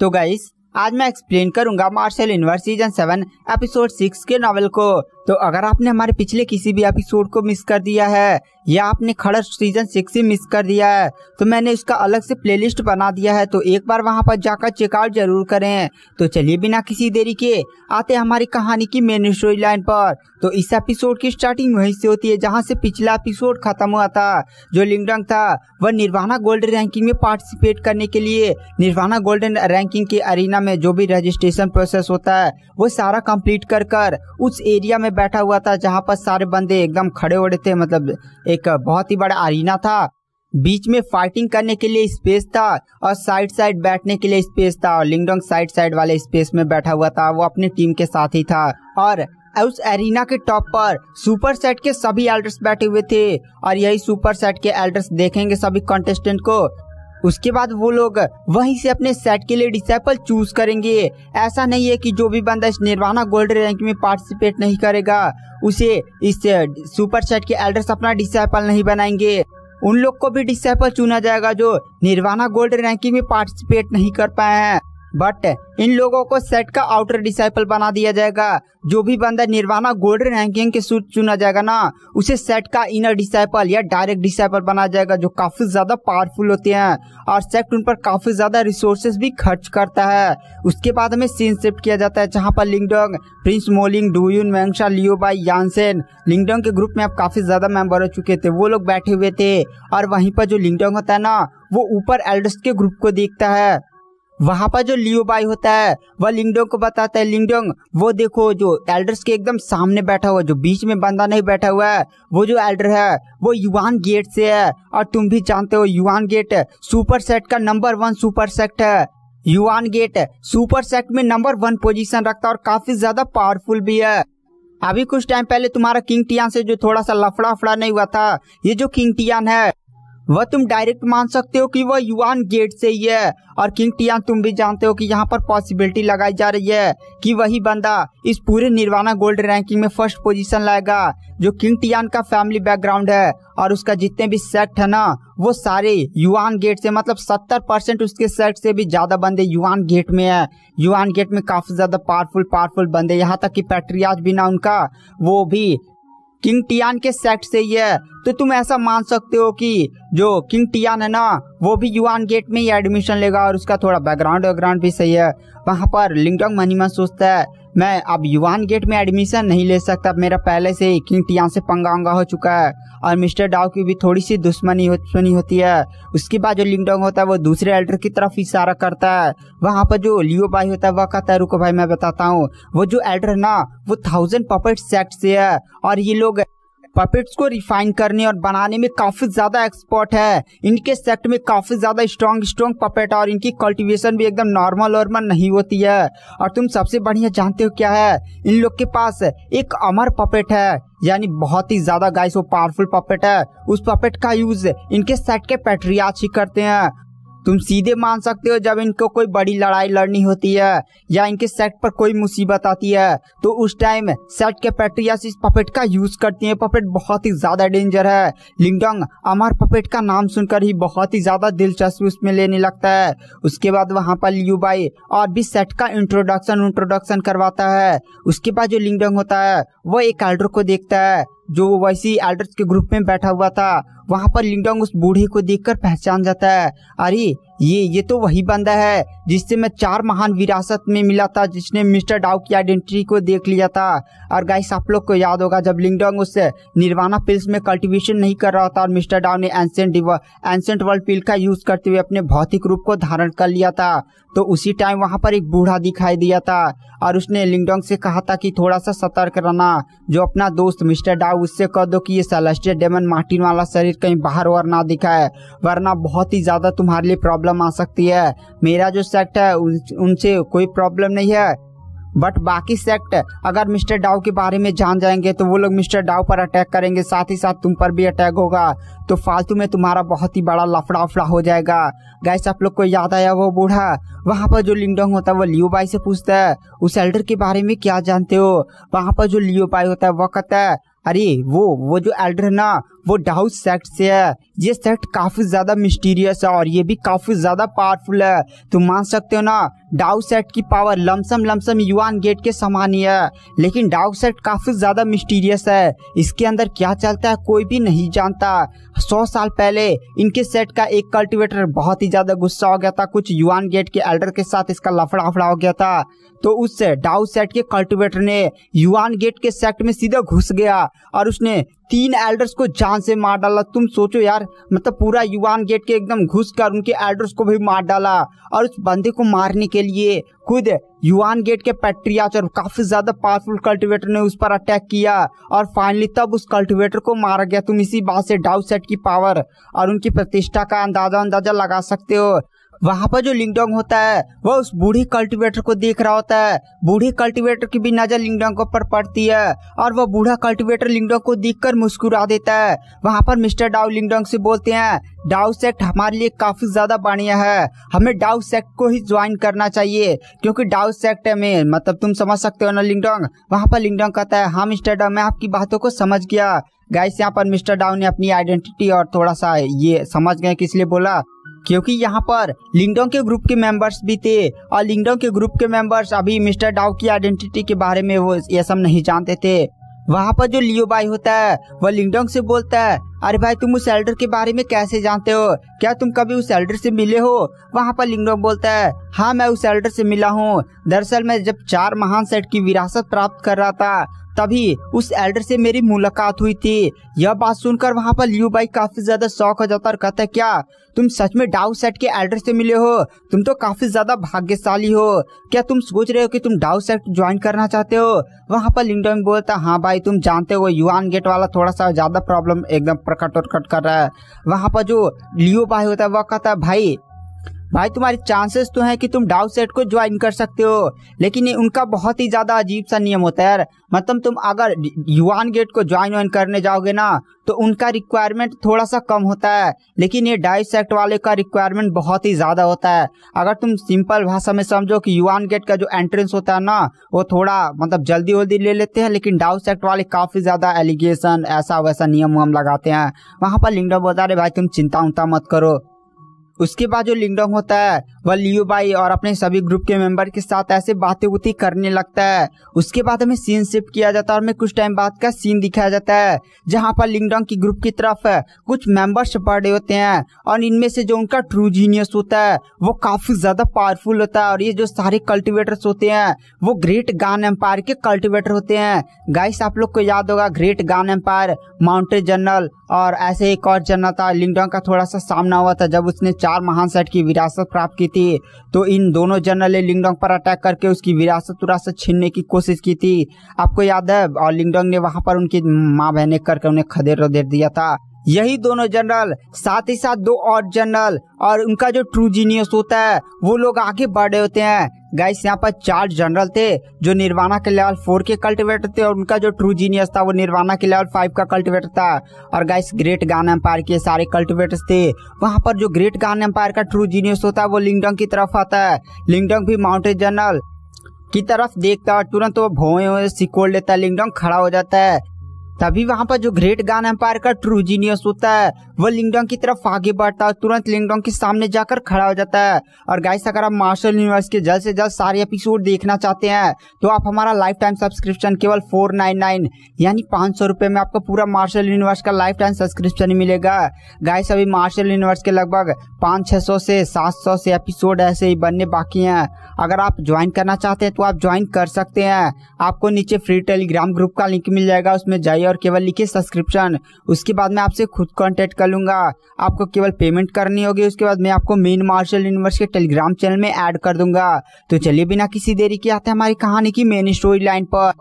तो गाइस आज मैं एक्सप्लेन करूंगा Martial Universe season seven episode six के नॉवल को तो अगर आपने हमारे पिछले किसी भी एपिसोड को मिस कर दिया है या आपने खड़ा सीजन सिक्स ही मिस कर दिया है तो मैंने इसका अलग से प्लेलिस्ट बना दिया है तो एक बार वहां पर जाकर चेकआउट जरूर करें तो चलिए बिना किसी देरी के आते हमारी कहानी की मेन स्टोरी लाइन पर तो इस एपिसोड की स्टार्टिंग वहीं से होती है जहाँ से पिछला एपिसोड खत्म हुआ था जो लिंगडंग था वह निर्वाणा गोल्ड रैंकिंग में पार्टिसिपेट करने के लिए निर्वाणा गोल्डन रैंकिंग के अरीना में जो भी रजिस्ट्रेशन प्रोसेस होता है वो सारा कम्प्लीट कर उस एरिया में बैठा हुआ था जहाँ पर सारे बंदे एकदम खड़े उड़े थे मतलब एक बहुत ही बड़ा अरीना था बीच में फाइटिंग करने के लिए स्पेस था और साइड साइड बैठने के लिए स्पेस था और लिंगडोंग साइड साइड वाले स्पेस में बैठा हुआ था वो अपनी टीम के साथ ही था और उस एरिना के टॉप पर सुपर सेट के सभी एल्डर्स बैठे हुए थे और यही सुपर सेट के एल्डर्स देखेंगे सभी कंटेस्टेंट को उसके बाद वो लोग वहीं से अपने सेट के लिए डिसाइपल चूज करेंगे ऐसा नहीं है कि जो भी बंदा इस निर्वाणा गोल्ड रैंक में पार्टिसिपेट नहीं करेगा उसे इस सुपर सेट के एल्डर्स अपना डिसाइपल नहीं बनाएंगे उन लोग को भी डिसाइपल चुना जाएगा जो निर्वाणा गोल्ड रैंकिंग में पार्टिसिपेट नहीं कर पाए हैं बट इन लोगों को सेट का आउटर डिसाइपल बना दिया जाएगा जो भी बंदा निर्वाणा गोल्डन रैंकिंग के सूट चुना जाएगा ना उसे सेट का इनर डिसाइपल या डायरेक्ट डिसाइपल बना जाएगा जो काफी ज्यादा पावरफुल होते हैं और सेक्ट उन पर काफी ज्यादा रिसोर्सेज भी खर्च करता है उसके बाद हमें सीन शिफ्ट किया जाता है जहाँ पर लिंगडोंग प्रिंस मोलिंग डूयून मैंगशा लियो बाई यानसेन लिंगडोंग के ग्रुप में अब काफी ज्यादा मेंबर हो चुके थे वो लोग बैठे हुए थे और वहीं पर जो लिंगडोंग होता है ना वो ऊपर एल्डस्ट के ग्रुप को देखता है वहाँ पर जो लियो बाई होता है वह लिंगडोंग को बताता है लिंगडोंग वो देखो जो एल्डर्स के एकदम सामने बैठा हुआ जो बीच में बंदा नहीं बैठा हुआ है वो जो एल्डर है वो युवान गेट से है और तुम भी जानते हो युवान गेट सुपर सेट का नंबर वन सुपर सेट है युवान गेट सुपर सेट में नंबर वन पोजीशन रखता है और काफी ज्यादा पावरफुल भी है अभी कुछ टाइम पहले तुम्हारा किंग टियान से जो थोड़ा सा लफड़ा फड़ा नहीं हुआ था ये जो किंग टियान है वह तुम डायरेक्ट मान सकते हो कि वह युआन गेट से ही है और किंग टियान तुम भी जानते हो कि यहाँ पर पॉसिबिलिटी लगाई जा रही है कि वही बंदा इस पूरे निर्वाणा गोल्ड रैंकिंग में फर्स्ट पोजीशन लाएगा जो किंग टियान का फैमिली बैकग्राउंड है और उसका जितने भी सेक्ट है ना वो सारे युआन गेट से मतलब सत्तर परसेंट उसके सेक्ट से भी ज्यादा बंदे युआन गेट में है युआन गेट में काफी ज्यादा पावरफुल पावरफुल बंदे यहाँ तक की पैट्रियाज भी ना उनका वो भी किंग टियान के सेक्ट से ही है तो तुम ऐसा मान सकते हो कि जो किंग टियान है ना वो भी युवान गेट में ही एडमिशन लेगा और उसका थोड़ा बैकग्राउंड वैकग्राउंड भी सही है वहाँ पर लिंगडोंग मनीमा सोचता है मैं अब युवान गेट में एडमिशन नहीं ले सकता मेरा पहले से ही किंग टियान से पंगांगा हो चुका है और मिस्टर डाउ की भी थोड़ी सी दुश्मनी हो, होती है उसके बाद जो लिंगडोंग होता है वो दूसरे एल्डर की तरफ इशारा करता है वहाँ पर जो लियो भाई होता है वह कहता है रुको भाई मैं बताता हूँ वो जो एल्डर ना वो थाउजेंड पपेट सेक्ट से है और ये लोग पपेट्स को रिफाइन करने और बनाने में काफी ज्यादा एक्सपर्ट है इनके सेक्ट में काफी ज्यादा स्ट्रॉन्ग स्ट्रॉन्ग पपेट और इनकी कल्टिवेशन भी एकदम नॉर्मल और नहीं होती है और तुम सबसे बढ़िया जानते हो क्या है इन लोग के पास एक अमर पपेट है यानी बहुत ही ज्यादा गाइस वो पावरफुल पपेट है उस पपेट का यूज इनके सेट के पेट्रियाच ही करते हैं तुम सीधे मान सकते हो जब इनको कोई बड़ी लड़ाई लड़नी होती है या इनके सेट पर कोई मुसीबत आती है तो उस टाइम सेट के पेट्रियास इस पपेट का यूज करती है पपेट बहुत ही ज्यादा डेंजर है लिंगडोंग अमर पपेट का नाम सुनकर ही बहुत ही ज्यादा दिलचस्प उसमें लेने लगता है उसके बाद वहाँ पर लियू बाई और भी सेट का इंट्रोडक्शन इंट्रोडक्शन करवाता है उसके बाद जो लिंगडोंग होता है वो एक एल्डर को देखता है जो वैसी एल्डर्स के ग्रुप में बैठा हुआ था वहाँ पर लिंगडोंग उस बूढ़े को देखकर पहचान जाता है अरे ये ये तो वही बंदा है जिससे मैं चार महान विरासत में मिला था जिसने मिस्टर डाउ की आइडेंटिटी को देख लिया था और गाइस आप लोग को याद होगा जब लिंगडोंग उससे निर्वाणा पिल्स में कल्टीवेशन नहीं कर रहा था और मिस्टर डाउ ने एंसेंट एंसेंट वर्ल्ड पिल का यूज करते हुए अपने भौतिक रूप को धारण कर लिया था तो उसी टाइम वहाँ पर एक बूढ़ा दिखाई दिया था और उसने लिंगडोंग से कहा था कि थोड़ा सा सतर्क रहना जो अपना दोस्त मिस्टर डाउ उससे कह दो कि ये सेलेस्टियल डेमन मार्टिन वाला शरीर कहीं बाहर और ना दिखाए वरना बहुत ही ज़्यादा तुम्हारे लिए प्रॉब्लम प्रॉब्लम आ सकती है मेरा जो सेक्ट है उनसे कोई प्रॉब्लम नहीं है बट बाकी सेक्ट अगर मिस्टर डाउ के बारे में जान जाएंगे तो वो लोग मिस्टर डाउ पर अटैक करेंगे साथ ही साथ तुम पर भी अटैक होगा तो फालतू में तुम्हारा बहुत ही बड़ा लफड़ा उफड़ा हो जाएगा गैस आप लोग को याद आया वो बूढ़ा वहाँ पर जो लिंगडोंग होता है वो लियो बाई से पूछता है उस एल्डर के बारे में क्या जानते हो वहाँ पर जो लियो बाई होता है वह कहता है अरे वो वो जो एल्डर है ना वो डाउस सेक्ट से है ये सेक्ट काफ़ी ज़्यादा मिस्टीरियस है और ये भी काफ़ी ज़्यादा पावरफुल है तुम मान सकते हो ना डाउ सेट की power lump sum lump sum Yuan gate के समान ही है लेकिन डाउ सेट काफ़ी ज़्यादा मिस्टीरियस है इसके अंदर क्या चलता है कोई भी नहीं जानता सौ साल पहले इनके सेट का एक कल्टीवेटर बहुत ही ज़्यादा गुस्सा हो गया था कुछ युवान गेट के एल्डर के साथ इसका लफड़ा फड़ा हो गया था तो उस डाउ सेट के कल्टीवेटर ने युवान गेट के सेट में सीधा घुस गया और उसने तीन एल्डर्स को जान से मार डाला तुम सोचो यार मतलब पूरा युवान गेट के एकदम घुस कर उनके एल्डर्स को भी मार डाला और उस बंदे को मारने के लिए खुद युवान गेट के पैट्रियाच और काफी ज्यादा पावरफुल कल्टिवेटर ने उस पर अटैक किया और फाइनली तब उस कल्टिवेटर को मारा गया तुम इसी बात से डाउ सेट की पावर और उनकी प्रतिष्ठा का अंदाजा अंदाजा लगा सकते हो वहाँ पर जो लिंगडोंग होता है वह उस बूढ़ी कल्टीवेटर को देख रहा होता है बूढ़ी कल्टीवेटर की भी नजर लिंगडोंग पर पड़ती है और वह बूढ़ा कल्टीवेटर लिंगडोंग को देखकर मुस्कुरा देता है वहाँ पर मिस्टर डाउ लिंगडोंग से बोलते हैं डाउ सेक्ट हमारे लिए काफी ज्यादा बढ़िया है हमें डाउ सेक्ट को ही ज्वाइन करना चाहिए क्योंकि डाउ सेक्ट में मतलब तुम समझ सकते हो ना लिंगडोंग वहाँ पर लिंगडोंग कहता है हाँ मिस्टर डाउ मैं आपकी बातों को समझ गया गाइस यहाँ पर मिस्टर डाउ ने अपनी आइडेंटिटी और थोड़ा सा ये समझ गए किस लिए बोला क्योंकि यहाँ पर लिंगडोंग के ग्रुप के मेंबर्स भी थे और लिंगडोंग के ग्रुप के मेंबर्स अभी मिस्टर डाउ की आइडेंटिटी के बारे में वो ये सब नहीं जानते थे वहाँ पर जो लियो बाई होता है वह लिंगडोंग से बोलता है अरे भाई तुम उस एल्डर के बारे में कैसे जानते हो क्या तुम कभी उस एल्डर से मिले हो वहाँ पर लिंगडोंग बोलता है हाँ मैं उस एल्डर से मिला हूँ दरअसल मैं जब चार महान सेट की विरासत प्राप्त कर रहा था तभी उस एल्डर से मेरी मुलाकात हुई थी यह बात सुनकर वहाँ पर लियू भाई काफी ज्यादा शौक हो जाता और कहता है क्या तुम सच में डाउ सेट के एल्डर से मिले हो तुम तो काफी ज्यादा भाग्यशाली हो क्या तुम सोच रहे हो कि तुम डाउ सेट ज्वाइन करना चाहते हो वहाँ पर लिंगडोंग बोलता हाँ भाई तुम जानते हो युवान गेट वाला थोड़ा सा ज्यादा प्रॉब्लम एकदम प्रकट उर्कट कर रहा है वहाँ पर जो लियो भाई होता है वह कहता है भाई भाई तुम्हारे चांसेस तो हैं कि तुम डाउ सेट को ज्वाइन कर सकते हो लेकिन ये उनका बहुत ही ज़्यादा अजीब सा नियम होता है यार मतलब तुम अगर युवान गेट को ज्वाइन वाइन करने जाओगे ना तो उनका रिक्वायरमेंट थोड़ा सा कम होता है लेकिन ये डाई सेट वाले का रिक्वायरमेंट बहुत ही ज़्यादा होता है अगर तुम सिंपल भाषा में समझो कि युवान गेट का जो एंट्रेंस होता है ना वो थोड़ा मतलब जल्दी वल्दी ले लेते हैं लेकिन डाउ सेक्ट वाले काफ़ी ज़्यादा एलिगेशन ऐसा वैसा नियम हम लगाते हैं वहाँ पर लिंगडो बता रहे भाई तुम चिंता उंता मत करो उसके बाद जो लिंगडोंग होता है वह लियो बाई और अपने सभी ग्रुप के मेंबर के साथ ऐसे बातें बुती करने लगता है उसके बाद हमें सीन शिफ्ट किया जाता है और हमें कुछ टाइम बाद का सीन दिखाया जाता है जहाँ पर लिंगडोंग की ग्रुप की तरफ कुछ मेंबर्स पड़े होते हैं और इनमें से जो उनका ट्रू जीनियस होता है वो काफी ज्यादा पावरफुल होता है और ये जो सारे कल्टिवेटर्स होते हैं वो ग्रेट गान एम्पायर के कल्टिवेटर होते हैं गाइस आप लोग को याद होगा ग्रेट गान एम्पायर माउंटेन जनरल और ऐसे एक और जनरल था लिंगडोंग का थोड़ा सा सामना हुआ था जब उसने चार महान सेट की विरासत प्राप्त की थी तो इन दोनों जनरल ने लिंगडोंग पर अटैक करके उसकी विरासत विरासत छीनने की कोशिश की थी आपको याद है और लिंगडोंग ने वहाँ पर उनकी माँ बहने करके उन्हें खदेड़ रदेड़ दिया था यही दोनों जनरल साथ ही साथ दो और जनरल और उनका जो ट्रू जीनियस होता है वो लोग आगे बढ़ रहे होते हैं गाइस यहाँ पर चार जनरल थे जो निर्वाणा के लेवल फोर के कल्टिवेटर थे और उनका जो ट्रू जीनियस था वो निर्वाणा के लेवल फाइव का कल्टिवेटर था और गाइस ग्रेट गान एम्पायर के सारे कल्टिवेटर्स थे वहाँ पर जो ग्रेट गान एम्पायर का ट्रू जीनियस होता है वो लिंगडंग की तरफ आता है लिंगडंग भी माउंटेन जनरल की तरफ देखता है तुरंत वो भोए सिकोड़ लेता है लिंगडंग खड़ा हो जाता है तभी वहाँ पर जो ग्रेट गान एम्पायर का ट्रू जीनियस होता है वह लिंगडोंग की तरफ आगे बढ़ता है तुरंत लिंगडोंग के सामने जाकर खड़ा हो जाता है और गाइस अगर आप मार्शल यूनिवर्स के जल्द से जल्द सारे एपिसोड देखना चाहते हैं तो आप हमारा लाइफ टाइम सब्सक्रिप्शन केवल फोर नाइन नाइन यानी पाँच सौ रुपये में आपको पूरा मार्शल यूनिवर्स का लाइफ टाइम सब्सक्रिप्शन मिलेगा गाइस अभी मार्शल यूनिवर्स के लगभग पाँच छः सौ से सात सौ से एपिसोड ऐसे ही बनने बाकी हैं अगर आप ज्वाइन करना चाहते हैं तो आप ज्वाइन कर सकते हैं आपको नीचे फ्री टेलीग्राम ग्रुप का लिंक मिल जाएगा उसमें जाइए चाहिए और केवल लिखिए सब्सक्रिप्शन उसके बाद मैं आपसे खुद कॉन्टैक्ट कर लूँगा आपको केवल पेमेंट करनी होगी उसके बाद मैं आपको मेन मार्शल यूनिवर्स के टेलीग्राम चैनल में ऐड कर दूंगा तो चलिए बिना किसी देरी के आते हैं हमारी कहानी की मेन स्टोरी लाइन पर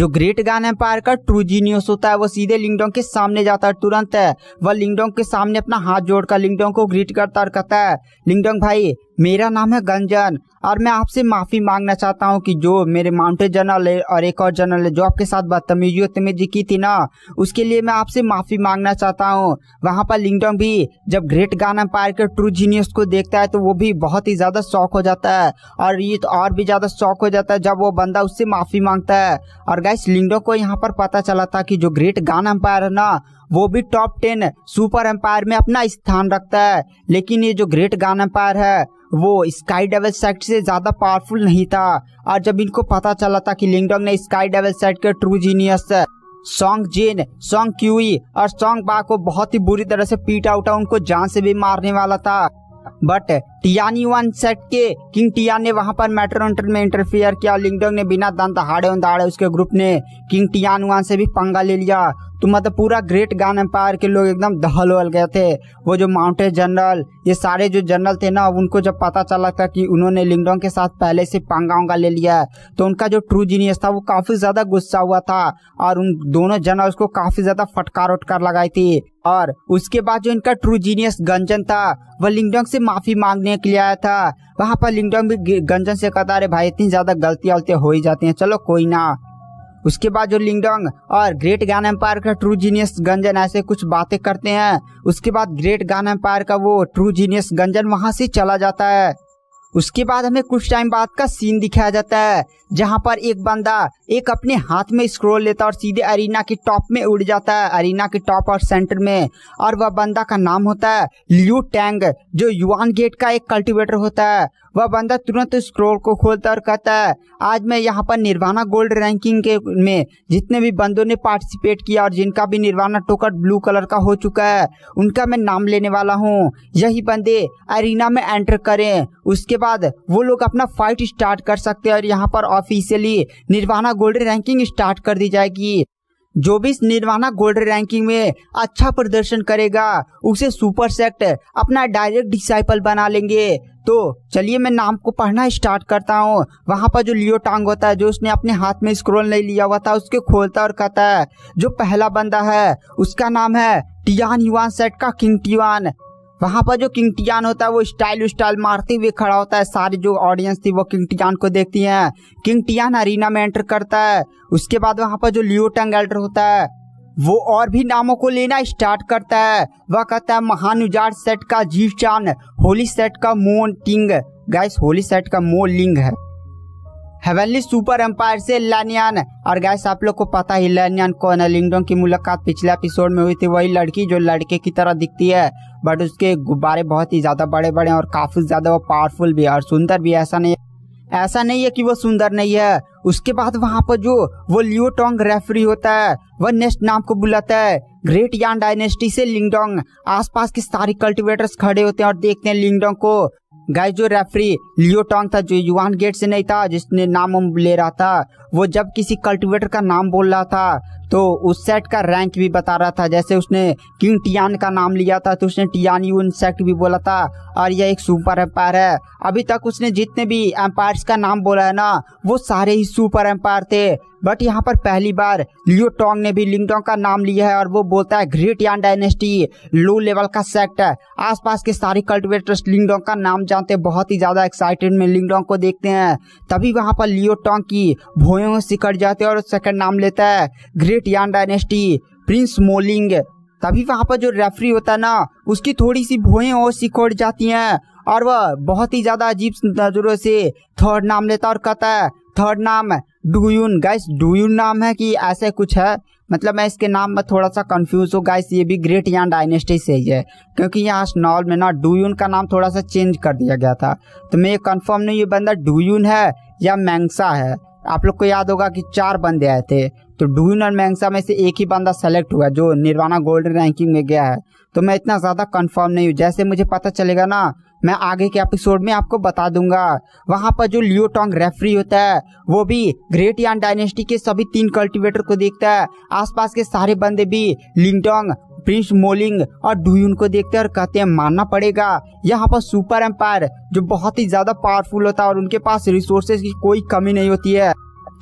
जो ग्रेट गान एम्पायर का ट्रू जीनियस होता है वो सीधे लिंगडोंग के सामने जाता है तुरंत है वह लिंगडोंग के सामने अपना हाथ जोड़कर लिंगडोंग को ग्रीट करता और कहता है लिंगडोंग भाई मेरा नाम है गंजन और मैं आपसे माफ़ी मांगना चाहता हूँ कि जो मेरे माउंटेन जनरल है और एक और जनरल है जो आपके साथ बदतमीजी उतमीजी की थी ना उसके लिए मैं आपसे माफ़ी मांगना चाहता हूँ वहाँ पर लिंगडम भी जब ग्रेट गाना एम्पायर के ट्रू जीनियस को देखता है तो वो भी बहुत ही ज़्यादा शौक हो जाता है और ये तो और भी ज़्यादा शौक हो जाता है जब वो बंदा उससे माफ़ी मांगता है और गैस लिंगडो को यहाँ पर पता चला था कि जो ग्रेट गान एम्पायर है ना वो भी टॉप टेन सुपर एम्पायर में अपना स्थान रखता है लेकिन ये जो ग्रेट गान एम्पायर है वो स्काई डेवल सेट से ज़्यादा पावरफुल नहीं था और जब इनको पता चला था कि लिंगडोंग ने स्काई डेवल सेट के true genius Song Jen Song Qi और सॉन्ग बा को बहुत ही बुरी तरह से पीटा उठा उनको जान से भी मारने वाला था बट टियानी वन सेट के किंग टियान ने वहां पर मेट्रो इंटर में इंटरफेयर किया लिंगडोंग ने बिना दंत हाड़े दहाड़े उसके ग्रुप ने किंग टियान वन से भी पंगा ले लिया तो मतलब पूरा ग्रेट गान एम्पायर के लोग एकदम दहल वहल गए थे वो जो माउंटेन जनरल ये सारे जो जनरल थे ना उनको जब पता चला था कि उन्होंने लिंगडोंग के साथ पहले से पांगा उंगा ले लिया है तो उनका जो ट्रू जीनियस था वो काफ़ी ज़्यादा गुस्सा हुआ था और उन दोनों जनरल्स को काफ़ी ज़्यादा फटकार उटकार लगाई थी और उसके बाद जो इनका ट्रू जीनियस गंजन था वह लिंगडोंग से माफ़ी मांगने के लिए आया था वहाँ पर लिंगडोंग भी गंजन से कहता अरे भाई इतनी ज़्यादा गलतियाँ गलतियाँ हो ही जाती हैं चलो कोई ना उसके बाद जो लिंगडोंग और ग्रेट गान एम्पायर का ट्रू जीनियस गंजन ऐसे कुछ बातें करते हैं उसके बाद ग्रेट गान एम्पायर का वो ट्रू जीनियस गंजन वहां से चला जाता है उसके बाद हमें कुछ टाइम बाद का सीन दिखाया जाता है जहां पर एक बंदा एक अपने हाथ में स्क्रोल लेता और सीधे अरीना के टॉप में उड़ जाता है अरीना के टॉप और सेंटर में और वह बंदा का नाम होता है लियू टैंग जो युवान गेट का एक कल्टिवेटर होता है वह बंदा तुरंत स्क्रोल को खोलता और कहता है आज मैं यहाँ पर निर्वाणा गोल्ड रैंकिंग के में जितने भी बंदों ने पार्टिसिपेट किया और जिनका भी निर्वाणा टोकर ब्लू कलर का हो चुका है उनका मैं नाम लेने वाला हूँ यही बंदे अरीना में एंटर करें उसके बाद वो लोग अपना फाइट स्टार्ट कर सकते हैं और यहाँ पर officially Nirvana gold ranking start कर दी जाएगी जो भी इस निर्वाणा गोल्ड रैंकिंग में अच्छा प्रदर्शन करेगा उसे सुपर सेक्ट अपना डायरेक्ट डिसाइपल बना लेंगे तो चलिए मैं नाम को पढ़ना स्टार्ट करता हूँ वहाँ पर जो लियो टांग होता है जो उसने अपने हाथ में स्क्रोल नहीं लिया हुआ था उसके खोलता और कहता है जो पहला बंदा है उसका नाम है टियान युवान सेट का किंग टियान वहाँ पर जो किंग टियान होता है वो स्टाइल स्टाइल मारते हुए खड़ा होता है सारी जो ऑडियंस थी वो किंग टियान को देखती है किंग टियान अरीना में एंटर करता है उसके बाद वहाँ पर जो लियो टंग एल्टर होता है वो और भी नामों को लेना स्टार्ट करता है वह कहता है महान उजाड़ सेट का जीव चांद होली सेट का मोन टिंग गैस होली सेट का मोन लिंग है हेवनली सुपर एम्पायर से लानियान और गैस आप लोग को पता ही लानियान कौन है लिंगडोंग की मुलाकात पिछले एपिसोड में हुई थी वही लड़की जो लड़के की तरह दिखती है बट उसके गुब्बारे बहुत ही ज़्यादा बड़े बड़े और काफ़ी ज़्यादा वो पावरफुल भी है और सुंदर भी ऐसा नहीं ऐसा नहीं है कि वो सुंदर नहीं है उसके बाद वहाँ पर जो वो लियोटोंग रेफरी होता है वह नेक्स्ट नाम को बुलाता है ग्रेट यान डायनेस्टी से लिंगडोंग आसपास के सारे कल्टीवेटर्स खड़े होते हैं और देखते हैं लिंगडोंग को गाइस जो रेफरी लियो टोंग था जो युवान गेट से नहीं था जिसने नाम ले रहा था वो जब किसी कल्टिवेटर का नाम बोल रहा था तो उस सेट का रैंक भी बता रहा था जैसे उसने किंग टियान का नाम लिया था तो उसने टियान यू इंसेक्ट भी बोला था और यह एक सुपर एम्पायर है अभी तक उसने जितने भी एम्पायर्स का नाम बोला है ना वो सारे ही सुपर एम्पायर थे बट यहाँ पर पहली बार लियो टोंग ने भी लिंगडोंग का नाम लिया है और वो बोलता है great Yan dynasty low level का सेक्ट है आसपास के सारे कल्टिवेटर्स लिंगडोंग का नाम जानते हैं बहुत ही ज़्यादा एक्साइटेड में लिंगडोंग को देखते हैं तभी वहाँ पर लियो टोंग की भोयों में सिकट जाते हैं और सेकंड नाम लेता है great Tian dynasty prince Moling तभी वहाँ पर जो रेफरी होता है ना उसकी थोड़ी सी भुएँ और सिकोड़ जाती हैं और वह बहुत ही ज़्यादा अजीब नज़रों से थर्ड नाम लेता और कहता है थर्ड नाम डूयून गाइस डूयून नाम है कि ऐसे कुछ है मतलब मैं इसके नाम में थोड़ा सा कंफ्यूज हूँ गाइस ये भी ग्रेट यान डायनेस्टी से ही है क्योंकि यहाँ स्नॉल में ना डूयून का नाम थोड़ा सा चेंज कर दिया गया था तो मैं ये कन्फर्म नहीं ये बंदा डूयून है या मैंगसा है आप लोग को याद होगा कि चार बंदे आए थे तो डून और मैंगसा में से एक ही बंदा सेलेक्ट हुआ जो निर्वाणा गोल्ड रैंकिंग में गया है तो मैं इतना ज़्यादा कंफर्म नहीं हूँ जैसे मुझे पता चलेगा ना मैं आगे के एपिसोड में आपको बता दूंगा वहां पर जो लियो टोंग रेफरी होता है वो भी ग्रेट यान डायनेस्टी के सभी तीन कल्टीवेटर को देखता है आसपास के सारे बंदे भी लिंगटोंग प्रिंस मोलिंग और डुयून को देखते और कहते हैं मानना पड़ेगा यहाँ पर सुपर एम्पायर जो बहुत ही ज़्यादा पावरफुल होता है और उनके पास रिसोर्सेज की कोई कमी नहीं होती है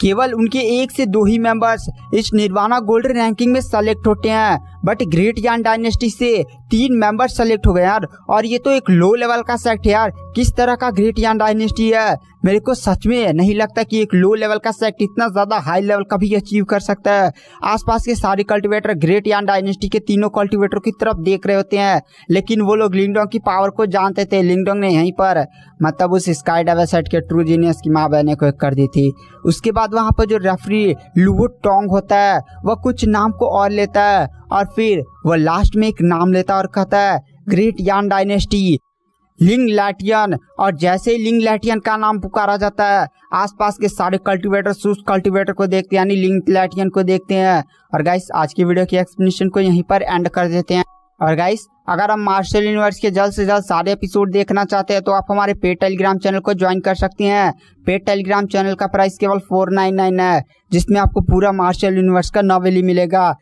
केवल उनके एक से दो ही मेंबर्स इस निर्वाणा गोल्ड रैंकिंग में सेलेक्ट होते हैं बट ग्रेट यान डायनेस्टी से तीन मेंबर सेलेक्ट हो गए यार और ये तो एक लो लेवल का सेक्ट है यार किस तरह का ग्रेट यान डायनेस्टी है मेरे को सच में नहीं लगता कि एक लो लेवल का सेक्ट इतना ज़्यादा हाई लेवल का भी अचीव कर सकता है आसपास के सारे कल्टिवेटर ग्रेट यान डायनेस्टी के तीनों कल्टिवेटरों की तरफ देख रहे होते हैं लेकिन वो लोग लिंगडोंग की पावर को जानते थे लिंगडोंग ने यहीं पर मतलब उस स्काई डाइवर सेट के ट्रू जीनियस की माँ बहने को एक कर दी थी उसके बाद वहाँ पर जो रेफरी लुवो टोंग होता है वह कुछ नाम को और लेता है और फिर वह लास्ट में एक नाम लेता और कहता है ग्रेट यान डायनेस्टी लिंग लैटियन और जैसे ही लिंग लैटियन का नाम पुकारा जाता है आसपास के सारे कल्टीवेटर उस कल्टीवेटर को देखते हैं यानी लिंग लैटियन को देखते हैं और गाइस आज की वीडियो की एक्सप्लेनेशन को यहीं पर एंड कर देते हैं और गाइस अगर हम मार्शल यूनिवर्स के जल्द से जल्द सारे एपिसोड देखना चाहते हैं तो आप हमारे पेड टेलीग्राम चैनल को ज्वाइन कर सकते हैं पेड टेलीग्राम चैनल का प्राइस केवल फोर नाइन नाइन है जिसमें आपको पूरा मार्शल यूनिवर्स का नॉवेली मिलेगा